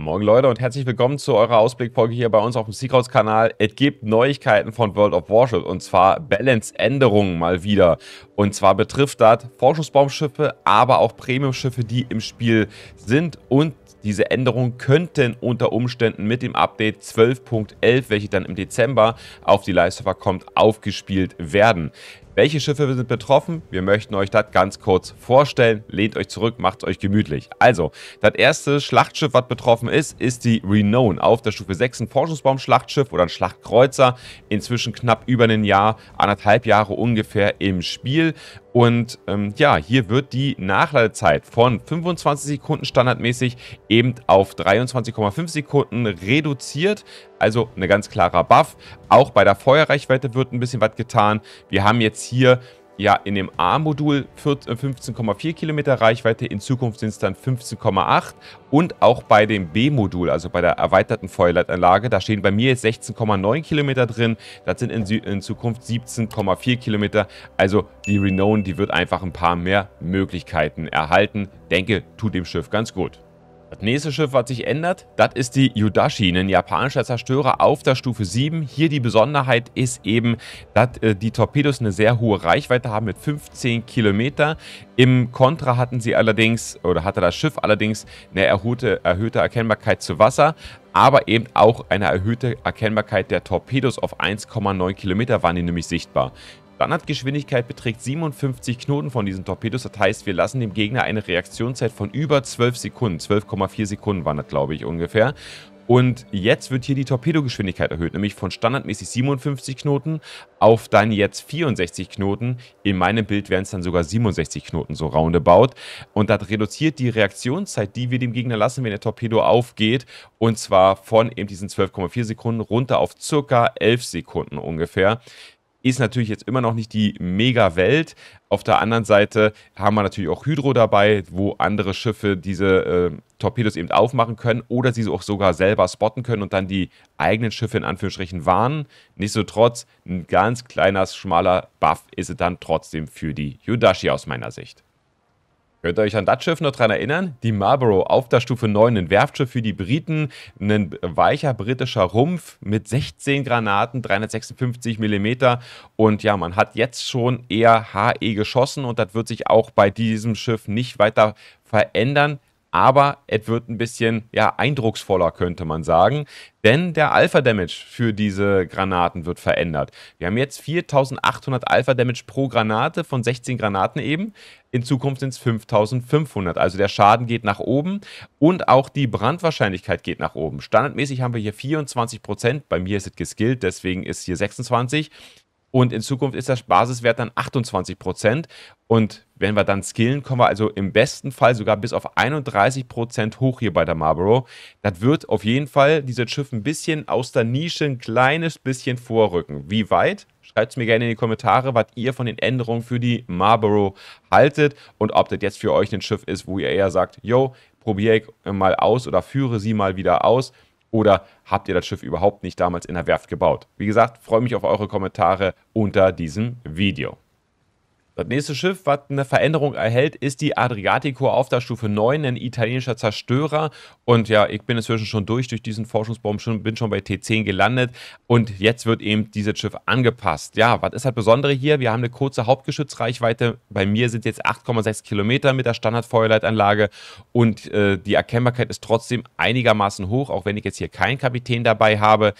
Morgen Leute und herzlich willkommen zu eurer Ausblickfolge hier bei uns auf dem Seekrauts kanal Es gibt Neuigkeiten von World of Warships und zwar Balance-Änderungen mal wieder. Und zwar betrifft das Forschungsbaumschiffe, aber auch Premium-Schiffe, die im Spiel sind und diese Änderungen könnten unter Umständen mit dem Update 12.11, welche dann im Dezember auf die Live-Server kommt, aufgespielt werden. Welche Schiffe sind betroffen? Wir möchten euch das ganz kurz vorstellen. Lehnt euch zurück, macht es euch gemütlich. Also, das erste Schlachtschiff, was betroffen ist, ist die Renown. Auf der Stufe 6 ein Forschungsbaum-Schlachtschiff oder ein Schlachtkreuzer. Inzwischen knapp über ein Jahr, anderthalb Jahre ungefähr im Spiel. Und ähm, ja, hier wird die Nachladezeit von 25 Sekunden standardmäßig eben auf 23,5 Sekunden reduziert. Also eine ganz klarer Buff. Auch bei der Feuerreichweite wird ein bisschen was getan. Wir haben jetzt hier ja in dem A-Modul 15,4 äh, Kilometer Reichweite, in Zukunft sind es dann 15,8 und auch bei dem B-Modul, also bei der erweiterten Feuerleitanlage, da stehen bei mir jetzt 16,9 Kilometer drin, das sind in, in Zukunft 17,4 Kilometer, also die Renown, die wird einfach ein paar mehr Möglichkeiten erhalten, denke, tut dem Schiff ganz gut. Das nächste Schiff, was sich ändert, das ist die Yudashi, ein japanischer Zerstörer auf der Stufe 7. Hier die Besonderheit ist eben, dass äh, die Torpedos eine sehr hohe Reichweite haben mit 15 Kilometer. Im Contra hatten sie allerdings, oder hatte das Schiff allerdings eine erhöhte, erhöhte Erkennbarkeit zu Wasser, aber eben auch eine erhöhte Erkennbarkeit der Torpedos auf 1,9 Kilometer waren die nämlich sichtbar. Standardgeschwindigkeit beträgt 57 Knoten von diesen Torpedos, das heißt wir lassen dem Gegner eine Reaktionszeit von über 12 Sekunden, 12,4 Sekunden waren das glaube ich ungefähr. Und jetzt wird hier die Torpedogeschwindigkeit erhöht, nämlich von standardmäßig 57 Knoten auf dann jetzt 64 Knoten. In meinem Bild wären es dann sogar 67 Knoten, so roundabout. Und das reduziert die Reaktionszeit, die wir dem Gegner lassen, wenn der Torpedo aufgeht. Und zwar von eben diesen 12,4 Sekunden runter auf circa 11 Sekunden ungefähr ist natürlich jetzt immer noch nicht die Mega-Welt. Auf der anderen Seite haben wir natürlich auch Hydro dabei, wo andere Schiffe diese äh, Torpedos eben aufmachen können oder sie auch sogar selber spotten können und dann die eigenen Schiffe in Anführungsstrichen warnen. Nichtsdestotrotz, ein ganz kleiner, schmaler Buff ist es dann trotzdem für die Yudashi aus meiner Sicht. Könnt ihr euch an das Schiff noch dran erinnern? Die Marlborough auf der Stufe 9, ein Werftschiff für die Briten, ein weicher britischer Rumpf mit 16 Granaten, 356 Millimeter. Und ja, man hat jetzt schon eher HE geschossen und das wird sich auch bei diesem Schiff nicht weiter verändern aber es wird ein bisschen ja, eindrucksvoller, könnte man sagen. Denn der Alpha-Damage für diese Granaten wird verändert. Wir haben jetzt 4800 Alpha-Damage pro Granate von 16 Granaten eben. In Zukunft sind es 5500. Also der Schaden geht nach oben und auch die Brandwahrscheinlichkeit geht nach oben. Standardmäßig haben wir hier 24%. Bei mir ist es geskillt, deswegen ist hier 26. Und in Zukunft ist das Basiswert dann 28 Prozent. Und wenn wir dann skillen, kommen wir also im besten Fall sogar bis auf 31 Prozent hoch hier bei der Marlboro. Das wird auf jeden Fall dieses Schiff ein bisschen aus der Nische ein kleines bisschen vorrücken. Wie weit? Schreibt es mir gerne in die Kommentare, was ihr von den Änderungen für die Marlboro haltet und ob das jetzt für euch ein Schiff ist, wo ihr eher sagt, yo, probiere ich mal aus oder führe sie mal wieder aus. Oder habt ihr das Schiff überhaupt nicht damals in der Werft gebaut? Wie gesagt, freue mich auf eure Kommentare unter diesem Video. Das nächste Schiff, was eine Veränderung erhält, ist die Adriatico auf der Stufe 9, ein italienischer Zerstörer. Und ja, ich bin inzwischen schon durch, durch diesen Forschungsbaum, schon, bin schon bei T10 gelandet. Und jetzt wird eben dieses Schiff angepasst. Ja, was ist das Besondere hier? Wir haben eine kurze Hauptgeschützreichweite. Bei mir sind jetzt 8,6 Kilometer mit der Standardfeuerleitanlage. Und äh, die Erkennbarkeit ist trotzdem einigermaßen hoch, auch wenn ich jetzt hier keinen Kapitän dabei habe.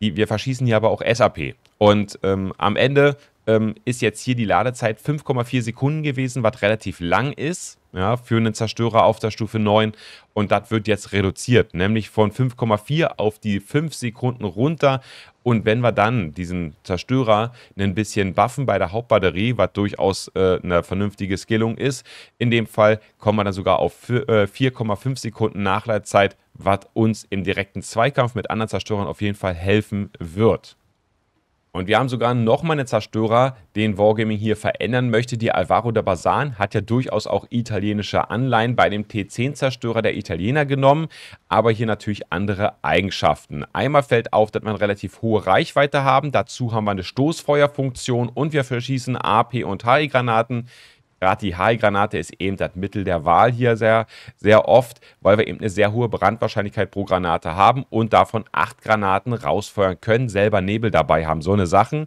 wir verschießen hier aber auch SAP. Und ähm, am Ende ähm, ist jetzt hier die Ladezeit 5,4 Sekunden gewesen, was relativ lang ist ja, für einen Zerstörer auf der Stufe 9. Und das wird jetzt reduziert, nämlich von 5,4 auf die 5 Sekunden runter. Und wenn wir dann diesen Zerstörer ein bisschen buffen bei der Hauptbatterie, was durchaus äh, eine vernünftige Skillung ist, in dem Fall kommen wir dann sogar auf 4,5 äh, Sekunden Nachleitzeit, was uns im direkten Zweikampf mit anderen Zerstörern auf jeden Fall helfen wird. Und wir haben sogar noch mal einen Zerstörer, den Wargaming hier verändern möchte. Die Alvaro da Basan hat ja durchaus auch italienische Anleihen bei dem T10-Zerstörer der Italiener genommen, aber hier natürlich andere Eigenschaften. Einmal fällt auf, dass man relativ hohe Reichweite haben. Dazu haben wir eine Stoßfeuerfunktion und wir verschießen AP- und HI-Granaten. E Gerade die Hai-Granate ist eben das Mittel der Wahl hier sehr, sehr oft, weil wir eben eine sehr hohe Brandwahrscheinlichkeit pro Granate haben und davon acht Granaten rausfeuern können, selber Nebel dabei haben, so eine Sachen.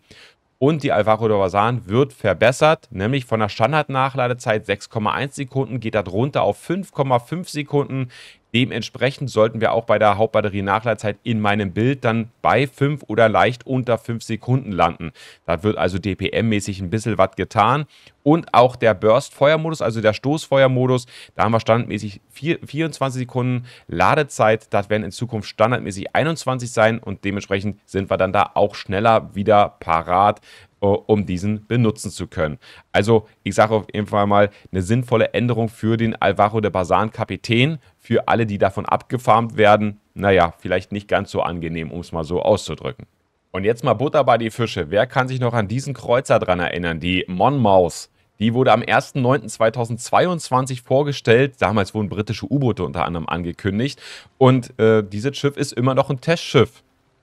Und die Alvaro de Bazan wird verbessert, nämlich von der Standardnachladezeit 6,1 Sekunden geht das runter auf 5,5 Sekunden. Dementsprechend sollten wir auch bei der Hauptbatterienachleidzeit in meinem Bild dann bei 5 oder leicht unter 5 Sekunden landen. Da wird also DPM-mäßig ein bisschen was getan. Und auch der Burst-Feuermodus, also der Stoßfeuermodus, da haben wir standardmäßig 4, 24 Sekunden Ladezeit. Das werden in Zukunft standardmäßig 21 sein und dementsprechend sind wir dann da auch schneller wieder parat, äh, um diesen benutzen zu können. Also ich sage auf jeden Fall mal eine sinnvolle Änderung für den Alvaro de Basan Kapitän, für alle, die davon abgefarmt werden. Naja, vielleicht nicht ganz so angenehm, um es mal so auszudrücken. Und jetzt mal Butter bei die Fische. Wer kann sich noch an diesen Kreuzer dran erinnern? Die Monmouth. Die wurde am 1.9.2022 vorgestellt. Damals wurden britische U-Boote unter anderem angekündigt. Und äh, dieses Schiff ist immer noch ein Testschiff.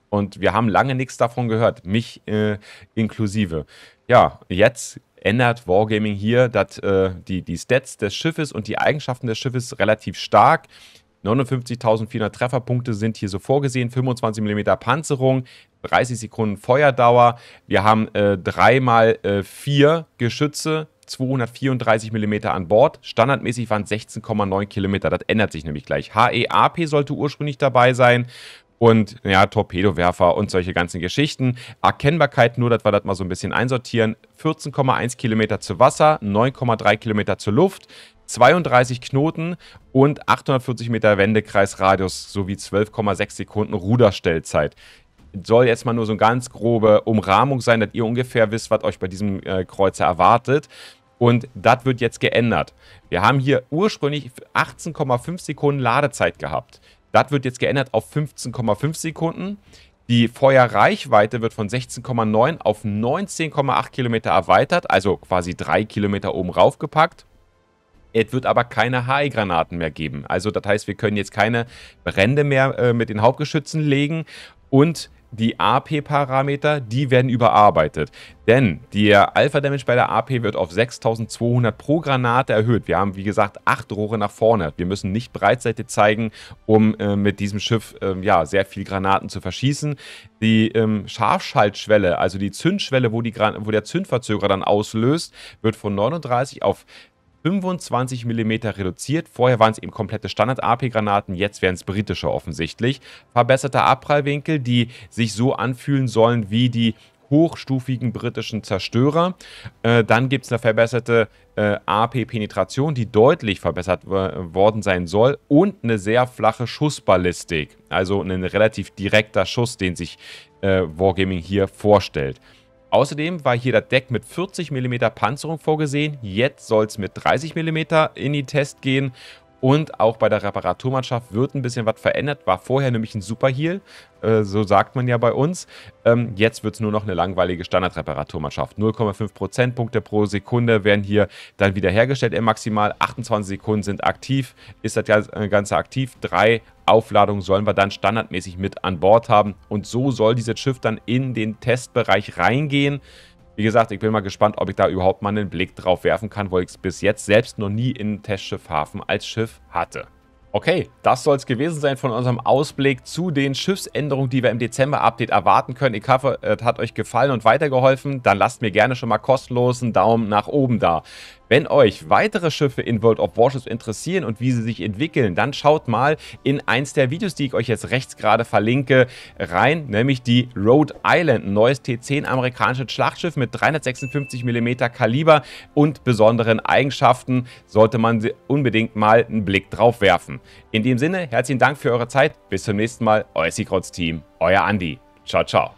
Und wir haben lange nichts davon gehört, mich äh, inklusive. Ja, jetzt ändert Wargaming hier dat, äh, die, die Stats des Schiffes und die Eigenschaften des Schiffes relativ stark. 59.400 Trefferpunkte sind hier so vorgesehen, 25 mm Panzerung, 30 Sekunden Feuerdauer. Wir haben äh, 3x4 äh, Geschütze, 234 mm an Bord. Standardmäßig waren 16,9 Kilometer. Das ändert sich nämlich gleich. HEAP sollte ursprünglich dabei sein und ja, Torpedowerfer und solche ganzen Geschichten. Erkennbarkeit nur, dass wir das mal so ein bisschen einsortieren. 14,1 Kilometer zu Wasser, 9,3 Kilometer zur Luft, 32 Knoten und 840 Meter Wendekreisradius sowie 12,6 Sekunden Ruderstellzeit. Soll jetzt mal nur so eine ganz grobe Umrahmung sein, dass ihr ungefähr wisst, was euch bei diesem äh, Kreuzer erwartet. Und das wird jetzt geändert. Wir haben hier ursprünglich 18,5 Sekunden Ladezeit gehabt. Das wird jetzt geändert auf 15,5 Sekunden. Die Feuerreichweite wird von 16,9 auf 19,8 Kilometer erweitert, also quasi drei Kilometer oben raufgepackt. Es wird aber keine HI-Granaten mehr geben. Also das heißt, wir können jetzt keine Brände mehr äh, mit den Hauptgeschützen legen und die AP-Parameter, die werden überarbeitet. Denn der Alpha-Damage bei der AP wird auf 6200 pro Granate erhöht. Wir haben, wie gesagt, acht Rohre nach vorne. Wir müssen nicht Breitseite zeigen, um äh, mit diesem Schiff äh, ja, sehr viel Granaten zu verschießen. Die ähm, Scharfschaltschwelle, also die Zündschwelle, wo, die wo der Zündverzögerer dann auslöst, wird von 39 auf 25 mm reduziert. Vorher waren es eben komplette Standard-AP-Granaten, jetzt wären es britische offensichtlich. Verbesserte Abprallwinkel, die sich so anfühlen sollen wie die hochstufigen britischen Zerstörer. Äh, dann gibt es eine verbesserte äh, AP-Penetration, die deutlich verbessert äh, worden sein soll und eine sehr flache Schussballistik, also ein relativ direkter Schuss, den sich äh, Wargaming hier vorstellt. Außerdem war hier das Deck mit 40 mm Panzerung vorgesehen. Jetzt soll es mit 30 mm in die Test gehen. Und auch bei der Reparaturmannschaft wird ein bisschen was verändert. War vorher nämlich ein Superheal, äh, so sagt man ja bei uns. Ähm, jetzt wird es nur noch eine langweilige Standardreparaturmannschaft. 0,5 Prozentpunkte pro Sekunde werden hier dann wiederhergestellt im Maximal. 28 Sekunden sind aktiv, ist das äh, Ganze aktiv. Drei Aufladungen sollen wir dann standardmäßig mit an Bord haben. Und so soll dieses Schiff dann in den Testbereich reingehen. Wie gesagt, ich bin mal gespannt, ob ich da überhaupt mal einen Blick drauf werfen kann, wo ich es bis jetzt selbst noch nie in Testschiffhafen als Schiff hatte. Okay, das soll es gewesen sein von unserem Ausblick zu den Schiffsänderungen, die wir im Dezember-Update erwarten können. Ich hoffe, es hat euch gefallen und weitergeholfen. Dann lasst mir gerne schon mal kostenlos einen Daumen nach oben da. Wenn euch weitere Schiffe in World of Warships interessieren und wie sie sich entwickeln, dann schaut mal in eins der Videos, die ich euch jetzt rechts gerade verlinke, rein, nämlich die Rhode Island, ein neues T10 amerikanisches Schlachtschiff mit 356 mm Kaliber und besonderen Eigenschaften, sollte man unbedingt mal einen Blick drauf werfen. In dem Sinne, herzlichen Dank für eure Zeit. Bis zum nächsten Mal, euer Seagroads Team, euer Andi. Ciao, ciao.